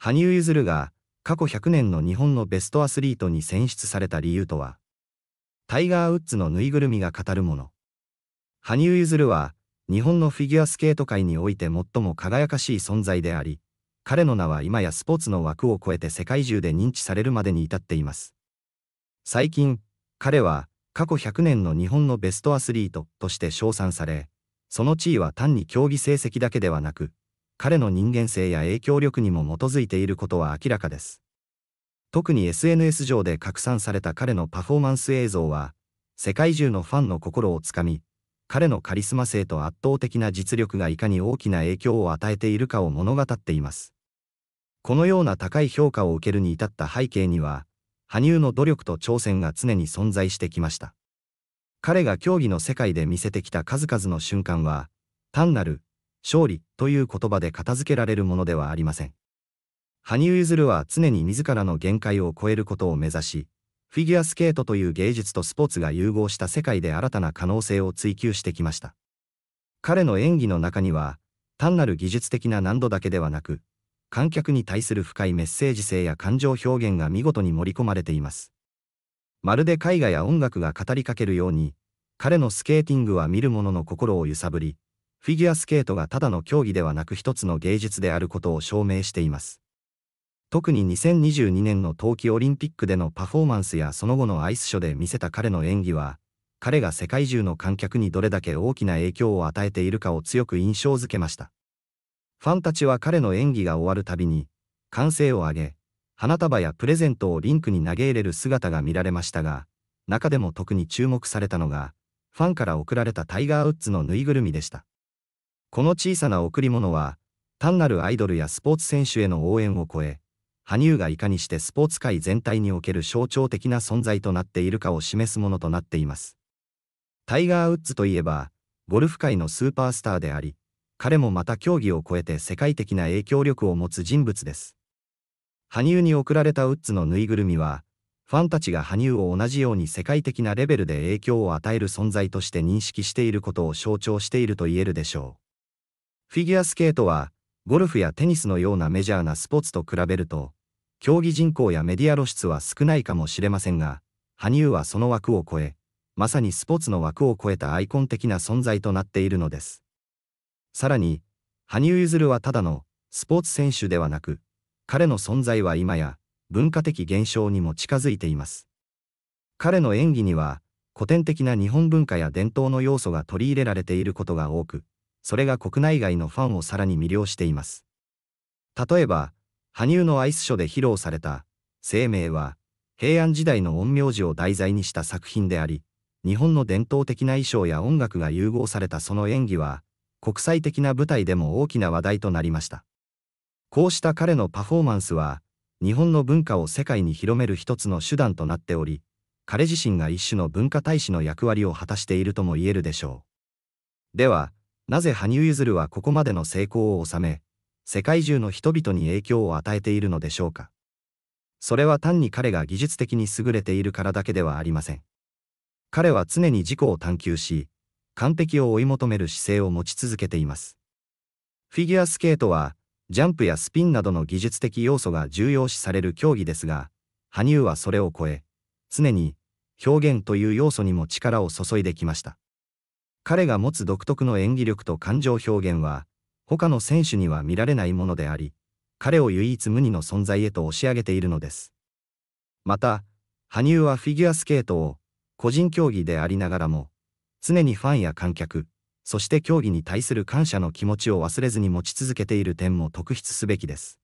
羽生結弦が過去100年の日本のベストアスリートに選出された理由とは、タイガー・ウッズのぬいぐるみが語るもの。羽生結弦は、日本のフィギュアスケート界において最も輝かしい存在であり、彼の名は今やスポーツの枠を超えて世界中で認知されるまでに至っています。最近、彼は過去100年の日本のベストアスリートとして称賛され、その地位は単に競技成績だけではなく、彼の人間性や影響力にも基づいていることは明らかです。特に SNS 上で拡散された彼のパフォーマンス映像は、世界中のファンの心をつかみ、彼のカリスマ性と圧倒的な実力がいかに大きな影響を与えているかを物語っています。このような高い評価を受けるに至った背景には、羽生の努力と挑戦が常に存在してきました。彼が競技の世界で見せてきた数々の瞬間は、単なる勝利という言葉で片付けられるものではありません。羽生結弦は常に自らの限界を超えることを目指し、フィギュアスケートという芸術とスポーツが融合した世界で新たな可能性を追求してきました。彼の演技の中には、単なる技術的な難度だけではなく、観客に対する深いメッセージ性や感情表現が見事に盛り込まれています。まるで絵画や音楽が語りかけるように、彼のスケーティングは見る者の心を揺さぶり、フィギュアスケートがただの競技ではなく一つの芸術であることを証明しています。特に2022年の冬季オリンピックでのパフォーマンスやその後のアイスショーで見せた彼の演技は、彼が世界中の観客にどれだけ大きな影響を与えているかを強く印象づけました。ファンたちは彼の演技が終わるたびに、歓声を上げ、花束やプレゼントをリンクに投げ入れる姿が見られましたが、中でも特に注目されたのが、ファンから贈られたタイガー・ウッズのぬいぐるみでした。この小さな贈り物は、単なるアイドルやスポーツ選手への応援を超え、羽生がいかにしてスポーツ界全体における象徴的な存在となっているかを示すものとなっています。タイガー・ウッズといえば、ゴルフ界のスーパースターであり、彼もまた競技を超えて世界的な影響力を持つ人物です。羽生に贈られたウッズのぬいぐるみは、ファンたちが羽生を同じように世界的なレベルで影響を与える存在として認識していることを象徴していると言えるでしょう。フィギュアスケートは、ゴルフやテニスのようなメジャーなスポーツと比べると、競技人口やメディア露出は少ないかもしれませんが、羽生はその枠を超え、まさにスポーツの枠を超えたアイコン的な存在となっているのです。さらに、羽生結弦はただのスポーツ選手ではなく、彼の存在は今や文化的現象にも近づいています。彼の演技には古典的な日本文化や伝統の要素が取り入れられていることが多く、それが国内外のファンをさらに魅了しています。例えば、羽生のアイスショーで披露された、生命は、平安時代の陰陽師を題材にした作品であり、日本の伝統的な衣装や音楽が融合されたその演技は、国際的な舞台でも大きな話題となりました。こうした彼のパフォーマンスは、日本の文化を世界に広める一つの手段となっており、彼自身が一種の文化大使の役割を果たしているとも言えるでしょう。では、なぜ羽生結弦はここまでの成功を収め、世界中の人々に影響を与えているのでしょうか。それは単に彼が技術的に優れているからだけではありません。彼は常に自己を探求し、完璧を追い求める姿勢を持ち続けています。フィギュアスケートは、ジャンプやスピンなどの技術的要素が重要視される競技ですが、羽生はそれを超え、常に表現という要素にも力を注いできました。彼が持つ独特の演技力と感情表現は、他の選手には見られないものであり、彼を唯一無二の存在へと押し上げているのです。また、羽生はフィギュアスケートを、個人競技でありながらも、常にファンや観客、そして競技に対する感謝の気持ちを忘れずに持ち続けている点も特筆すべきです。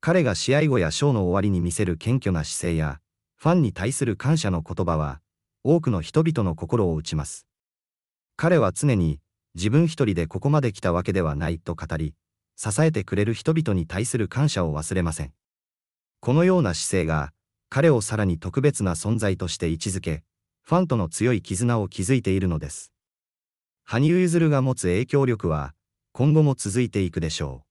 彼が試合後やショーの終わりに見せる謙虚な姿勢や、ファンに対する感謝の言葉は、多くの人々の心を打ちます。彼は常に自分一人でここまで来たわけではないと語り、支えてくれる人々に対する感謝を忘れません。このような姿勢が、彼をさらに特別な存在として位置づけ、ファンとの強い絆を築いているのです。羽生結弦が持つ影響力は、今後も続いていくでしょう。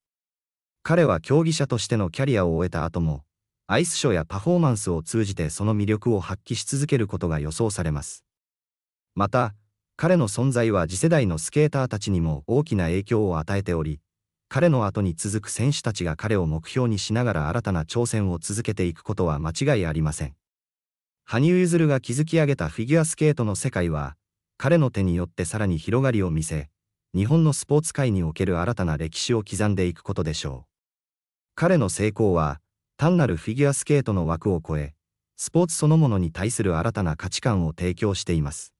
彼は競技者としてのキャリアを終えた後も、アイスショーやパフォーマンスを通じてその魅力を発揮し続けることが予想されます。また、彼の存在は次世代のスケーターたちにも大きな影響を与えており、彼の後に続く選手たちが彼を目標にしながら新たな挑戦を続けていくことは間違いありません。羽生結弦が築き上げたフィギュアスケートの世界は、彼の手によってさらに広がりを見せ、日本のスポーツ界における新たな歴史を刻んでいくことでしょう。彼の成功は、単なるフィギュアスケートの枠を超え、スポーツそのものに対する新たな価値観を提供しています。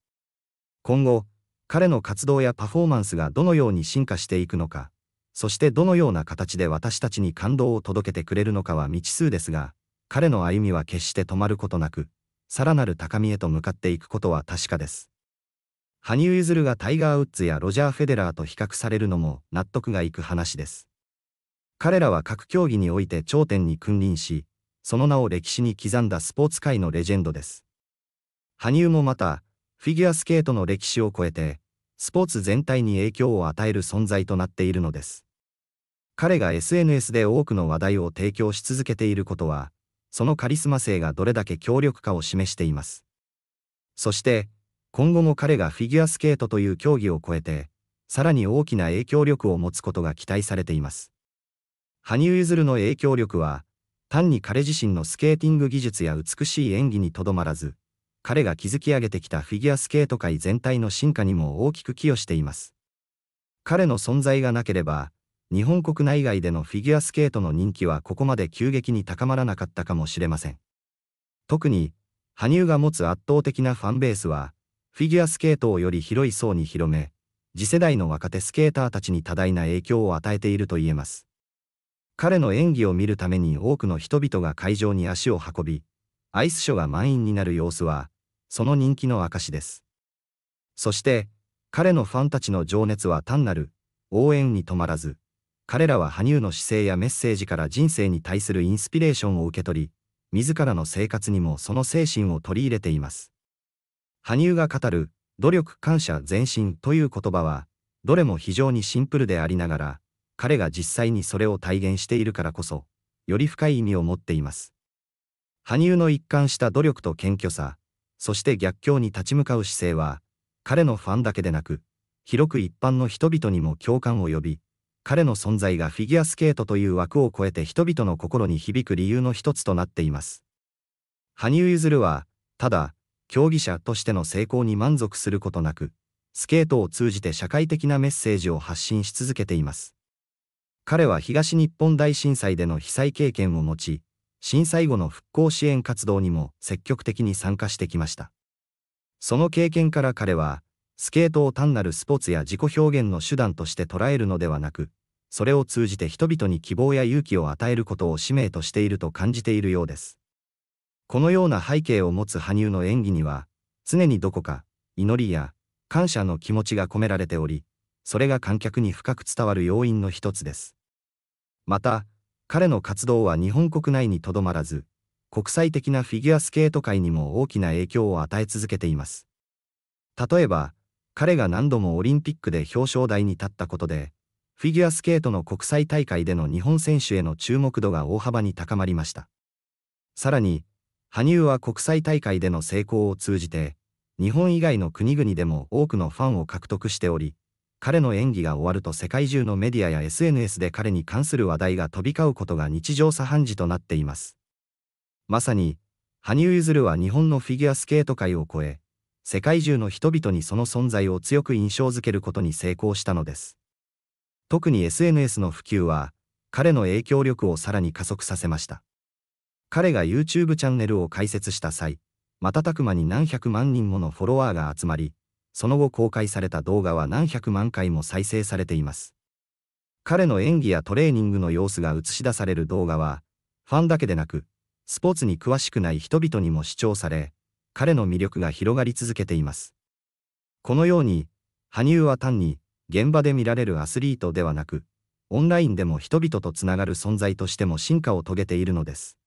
今後、彼の活動やパフォーマンスがどのように進化していくのか、そしてどのような形で私たちに感動を届けてくれるのかは未知数ですが、彼の歩みは決して止まることなく、さらなる高みへと向かっていくことは確かです。羽生結弦がタイガー・ウッズやロジャー・フェデラーと比較されるのも納得がいく話です。彼らは各競技において頂点に君臨し、その名を歴史に刻んだスポーツ界のレジェンドです。羽生もまた、フィギュアスケートの歴史を超えて、スポーツ全体に影響を与える存在となっているのです。彼が SNS で多くの話題を提供し続けていることは、そのカリスマ性がどれだけ強力かを示しています。そして、今後も彼がフィギュアスケートという競技を超えて、さらに大きな影響力を持つことが期待されています。羽生結弦の影響力は、単に彼自身のスケーティング技術や美しい演技にとどまらず、彼が築き上げてきたフィギュアスケート界全体の進化にも大きく寄与しています。彼の存在がなければ、日本国内外でのフィギュアスケートの人気はここまで急激に高まらなかったかもしれません。特に、羽生が持つ圧倒的なファンベースは、フィギュアスケートをより広い層に広め、次世代の若手スケーターたちに多大な影響を与えていると言えます。彼の演技を見るために多くの人々が会場に足を運び、アイスショーが満員になる様子は、その人気の証です。そして、彼のファンたちの情熱は単なる応援に止まらず、彼らは羽生の姿勢やメッセージから人生に対するインスピレーションを受け取り、自らの生活にもその精神を取り入れています。羽生が語る努力感謝前進という言葉は、どれも非常にシンプルでありながら、彼が実際にそれを体現しているからこそ、より深い意味を持っています。羽生の一貫した努力と謙虚さ、そして逆境に立ち向かう姿勢は、彼のファンだけでなく、広く一般の人々にも共感を呼び、彼の存在がフィギュアスケートという枠を超えて人々の心に響く理由の一つとなっています。羽生結弦は、ただ、競技者としての成功に満足することなく、スケートを通じて社会的なメッセージを発信し続けています。彼は東日本大震災での被災経験を持ち、震災後の復興支援活動にも積極的に参加してきました。その経験から彼は、スケートを単なるスポーツや自己表現の手段として捉えるのではなく、それを通じて人々に希望や勇気を与えることを使命としていると感じているようです。このような背景を持つ羽生の演技には、常にどこか、祈りや感謝の気持ちが込められており、それが観客に深く伝わる要因の一つです。また、彼の活動は日本国内にとどまらず、国際的なフィギュアスケート界にも大きな影響を与え続けています。例えば、彼が何度もオリンピックで表彰台に立ったことで、フィギュアスケートの国際大会での日本選手への注目度が大幅に高まりました。さらに、羽生は国際大会での成功を通じて、日本以外の国々でも多くのファンを獲得しており、彼の演技が終わると世界中のメディアや SNS で彼に関する話題が飛び交うことが日常茶飯事となっています。まさに、羽生結弦は日本のフィギュアスケート界を超え、世界中の人々にその存在を強く印象づけることに成功したのです。特に SNS の普及は、彼の影響力をさらに加速させました。彼が YouTube チャンネルを開設した際、瞬く間に何百万人ものフォロワーが集まり、その後公開された動画は何百万回も再生されています。彼の演技やトレーニングの様子が映し出される動画は、ファンだけでなく、スポーツに詳しくない人々にも視聴され、彼の魅力が広がり続けています。このように、羽生は単に現場で見られるアスリートではなく、オンラインでも人々とつながる存在としても進化を遂げているのです。